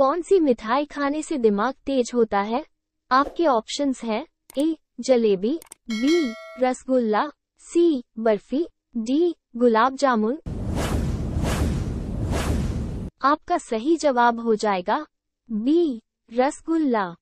कौन सी मिठाई खाने से दिमाग तेज होता है आपके ऑप्शंस हैं A jalebi B rasgulla C barfi D gulab jamun आपका सही जवाब हो जाएगा बी रसगुल्ला